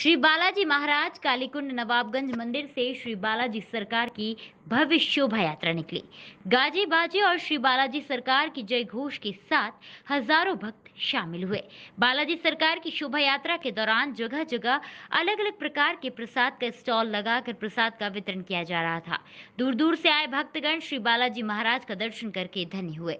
श्री बालाजी महाराज कालीकुंड नवाबगंज मंदिर से श्री बालाजी सरकार की भव्य शोभा यात्रा निकली गाजे बाजे और श्री बालाजी सरकार की जय घोष के साथ हजारों भक्त शामिल हुए बालाजी सरकार की शोभा यात्रा के दौरान जगह जगह अलग अलग प्रकार के प्रसाद का स्टॉल लगाकर प्रसाद का वितरण किया जा रहा था दूर दूर से आए भक्तगण श्री बालाजी महाराज का दर्शन करके धन्य हुए